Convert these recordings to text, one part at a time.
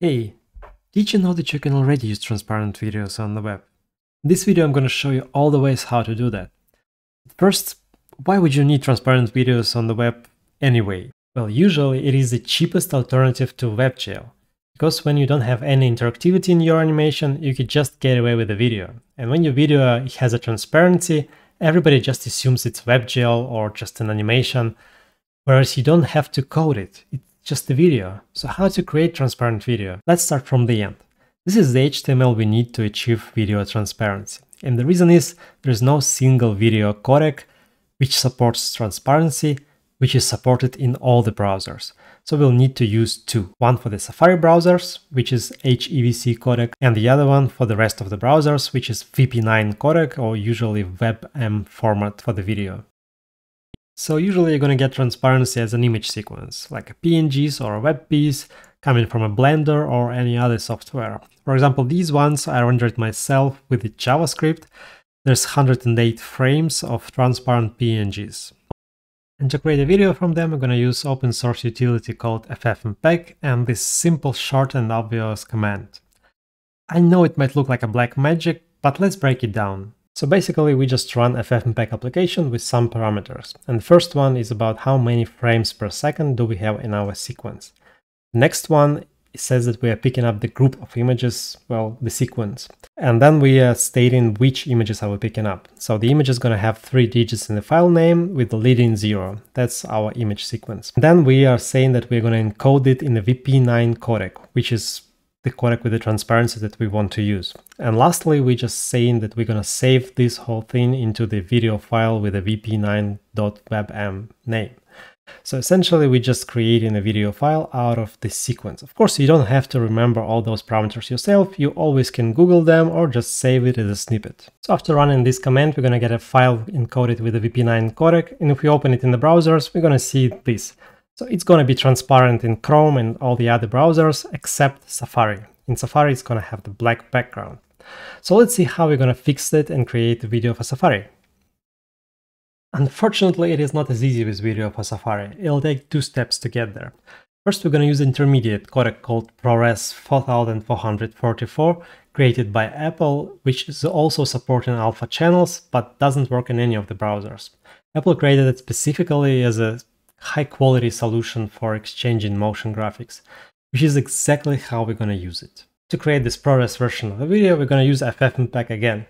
Hey, did you know that you can already use transparent videos on the web? In this video I'm gonna show you all the ways how to do that. First, why would you need transparent videos on the web anyway? Well, usually it is the cheapest alternative to WebGL, because when you don't have any interactivity in your animation, you could just get away with a video. And when your video uh, has a transparency, everybody just assumes it's WebGL or just an animation, whereas you don't have to code it. It just the video. So how to create transparent video? Let's start from the end. This is the HTML we need to achieve video transparency. And the reason is there is no single video codec which supports transparency, which is supported in all the browsers. So we'll need to use two, one for the Safari browsers, which is HEVC codec, and the other one for the rest of the browsers, which is VP9 codec or usually WebM format for the video. So usually you're going to get transparency as an image sequence, like a PNGs or a web piece coming from a Blender or any other software. For example, these ones I rendered myself with the JavaScript. There's 108 frames of transparent PNGs. And to create a video from them, I'm going to use open source utility called ffmpeg and this simple, short and obvious command. I know it might look like a black magic, but let's break it down. So basically we just run FFmpeg application with some parameters. And the first one is about how many frames per second do we have in our sequence. Next one says that we are picking up the group of images, well, the sequence. And then we are stating which images are we picking up. So the image is going to have three digits in the file name with the leading zero. That's our image sequence. Then we are saying that we're going to encode it in the VP9 codec, which is the codec with the transparency that we want to use. And lastly, we're just saying that we're going to save this whole thing into the video file with a vp9.webm name. So essentially, we're just creating a video file out of the sequence. Of course, you don't have to remember all those parameters yourself. You always can Google them or just save it as a snippet. So after running this command, we're going to get a file encoded with a VP9 codec. And if we open it in the browsers, we're going to see this. So it's going to be transparent in Chrome and all the other browsers except Safari. In Safari, it's going to have the black background. So let's see how we're going to fix it and create the video for Safari. Unfortunately, it is not as easy with video for Safari. It'll take two steps to get there. First, we're going to use intermediate codec called ProRes 4444, created by Apple, which is also supporting alpha channels, but doesn't work in any of the browsers. Apple created it specifically as a high quality solution for exchanging motion graphics, which is exactly how we're going to use it. To create this ProRes version of the video, we're going to use FFmpeg again.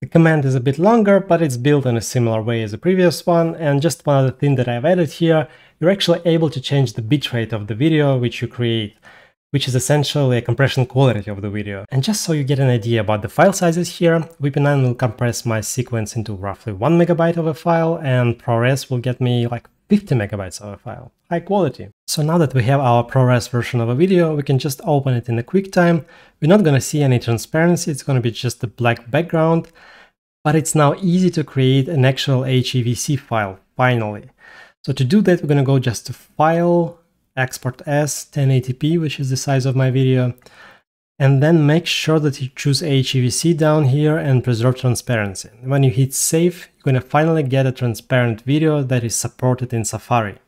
The command is a bit longer, but it's built in a similar way as the previous one, and just one other thing that I've added here, you're actually able to change the bitrate of the video which you create, which is essentially a compression quality of the video. And just so you get an idea about the file sizes here, VP9 will compress my sequence into roughly 1 megabyte of a file, and ProRes will get me like 50 megabytes of a file, high quality. So now that we have our ProRes version of a video, we can just open it in a QuickTime. We're not gonna see any transparency, it's gonna be just a black background, but it's now easy to create an actual HEVC file, finally. So to do that, we're gonna go just to File, Export As, 1080p, which is the size of my video and then make sure that you choose HEVC down here and preserve transparency. When you hit save, you're gonna finally get a transparent video that is supported in Safari.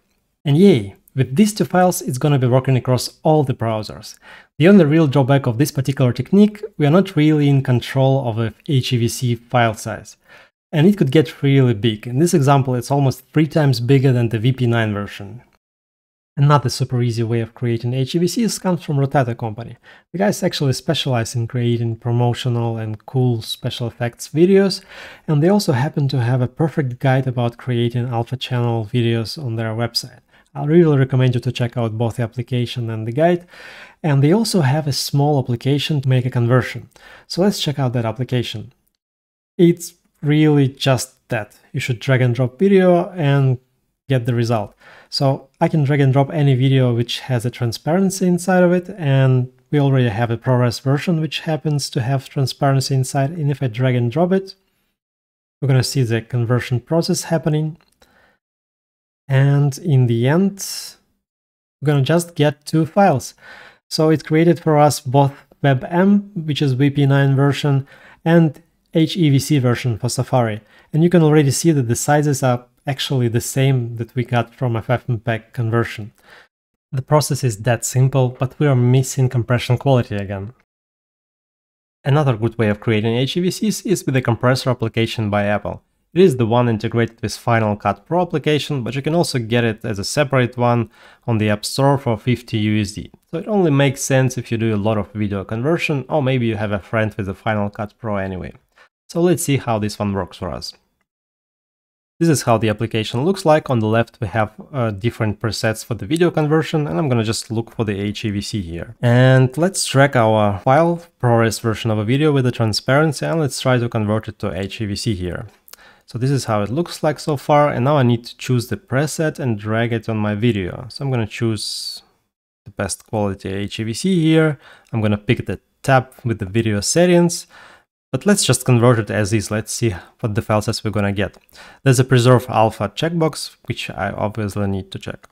And yay! With these two files, it's gonna be working across all the browsers. The only real drawback of this particular technique, we are not really in control of a HEVC file size. And it could get really big. In this example, it's almost three times bigger than the VP9 version. Another super easy way of creating HEVCs comes from Rotata company. The guys actually specialize in creating promotional and cool special effects videos, and they also happen to have a perfect guide about creating alpha channel videos on their website. I really recommend you to check out both the application and the guide, and they also have a small application to make a conversion. So let's check out that application. It's really just that. You should drag and drop video and get the result. So I can drag and drop any video which has a transparency inside of it, and we already have a ProRes version which happens to have transparency inside, and if I drag and drop it, we're going to see the conversion process happening. And in the end, we're going to just get two files. So it created for us both WebM, which is vp 9 version, and HEVC version for Safari. And you can already see that the sizes are actually the same that we got from a FFmpeg conversion. The process is that simple, but we are missing compression quality again. Another good way of creating HEVCs is with the compressor application by Apple. It is the one integrated with Final Cut Pro application, but you can also get it as a separate one on the App Store for 50 USD. So it only makes sense if you do a lot of video conversion, or maybe you have a friend with a Final Cut Pro anyway. So let's see how this one works for us. This is how the application looks like. On the left, we have uh, different presets for the video conversion, and I'm gonna just look for the HEVC here. And let's track our file, ProRes version of a video with the transparency, and let's try to convert it to HEVC here. So this is how it looks like so far, and now I need to choose the preset and drag it on my video. So I'm gonna choose the best quality HEVC here. I'm gonna pick the tab with the video settings, but let's just convert it as is, let's see what the file size we're gonna get. There's a preserve alpha checkbox, which I obviously need to check.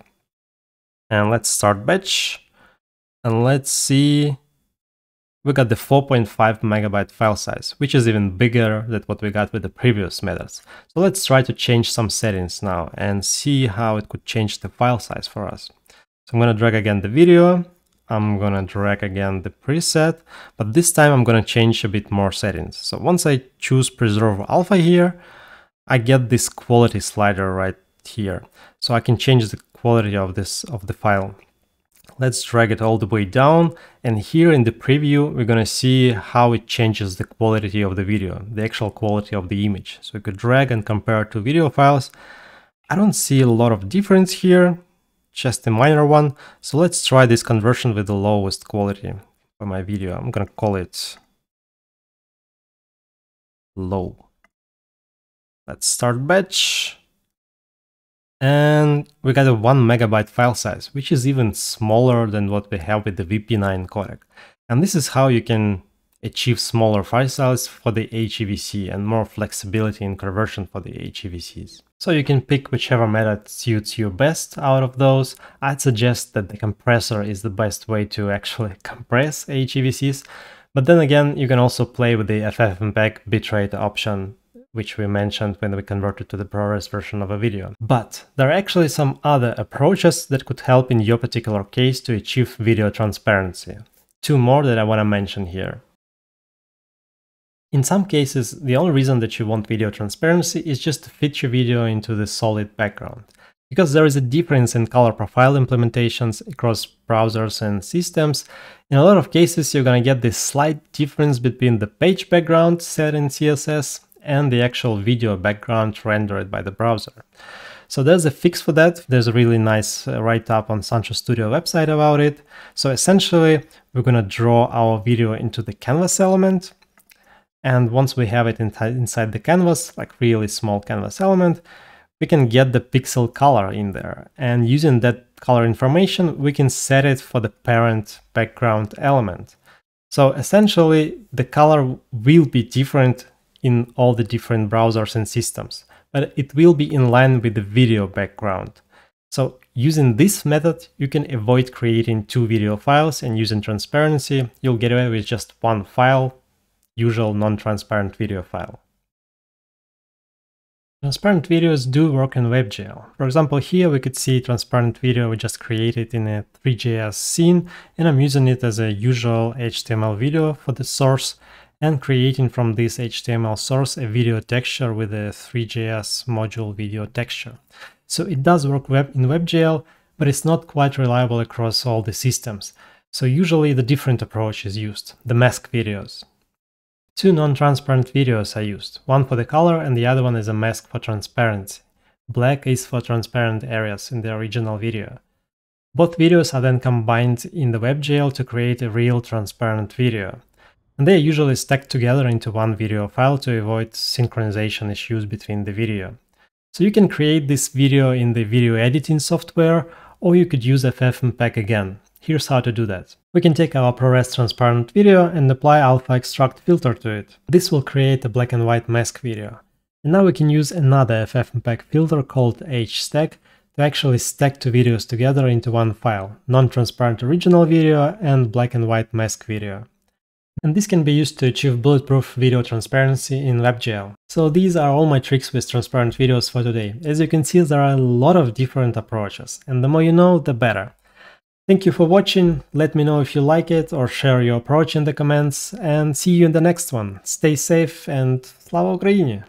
And let's start batch, and let's see, we got the 4.5 megabyte file size, which is even bigger than what we got with the previous methods. So let's try to change some settings now and see how it could change the file size for us. So I'm gonna drag again the video, I'm gonna drag again the preset, but this time I'm gonna change a bit more settings. So once I choose preserve alpha here, I get this quality slider right here. So I can change the quality of this of the file. Let's drag it all the way down. And here in the preview, we're gonna see how it changes the quality of the video, the actual quality of the image. So we could drag and compare two video files. I don't see a lot of difference here just a minor one. So let's try this conversion with the lowest quality for my video. I'm gonna call it low. Let's start batch. And we got a one megabyte file size, which is even smaller than what we have with the VP9 codec. And this is how you can achieve smaller file sizes for the HEVC and more flexibility in conversion for the HEVCs. So you can pick whichever method suits you best out of those. I'd suggest that the compressor is the best way to actually compress HEVCs, but then again, you can also play with the FFmpeg bitrate option which we mentioned when we converted to the ProRes version of a video. But there are actually some other approaches that could help in your particular case to achieve video transparency. Two more that I want to mention here. In some cases, the only reason that you want video transparency is just to fit your video into the solid background. Because there is a difference in color profile implementations across browsers and systems, in a lot of cases you're gonna get this slight difference between the page background set in CSS and the actual video background rendered by the browser. So there's a fix for that. There's a really nice uh, write-up on Sancho Studio website about it. So essentially, we're gonna draw our video into the canvas element, and once we have it inside the canvas, like really small canvas element, we can get the pixel color in there. And using that color information, we can set it for the parent background element. So essentially, the color will be different in all the different browsers and systems, but it will be in line with the video background. So using this method, you can avoid creating two video files and using transparency, you'll get away with just one file usual non-transparent video file. Transparent videos do work in WebGL. For example, here we could see transparent video we just created in a 3JS scene, and I'm using it as a usual HTML video for the source, and creating from this HTML source a video texture with a 3JS module video texture. So it does work web in WebGL, but it's not quite reliable across all the systems. So usually the different approach is used, the mask videos. Two non-transparent videos are used, one for the color and the other one is a mask for transparency. Black is for transparent areas in the original video. Both videos are then combined in the WebGL to create a real transparent video. And they are usually stacked together into one video file to avoid synchronization issues between the video. So you can create this video in the video editing software, or you could use FFmpeg again. Here's how to do that. We can take our ProRes transparent video and apply alpha extract filter to it. This will create a black and white mask video. And now we can use another FFmpeg filter called hstack to actually stack two videos together into one file, non-transparent original video and black and white mask video. And this can be used to achieve bulletproof video transparency in WebGL. So these are all my tricks with transparent videos for today. As you can see, there are a lot of different approaches, and the more you know, the better. Thank you for watching, let me know if you like it or share your approach in the comments and see you in the next one. Stay safe and Slava Ukraini!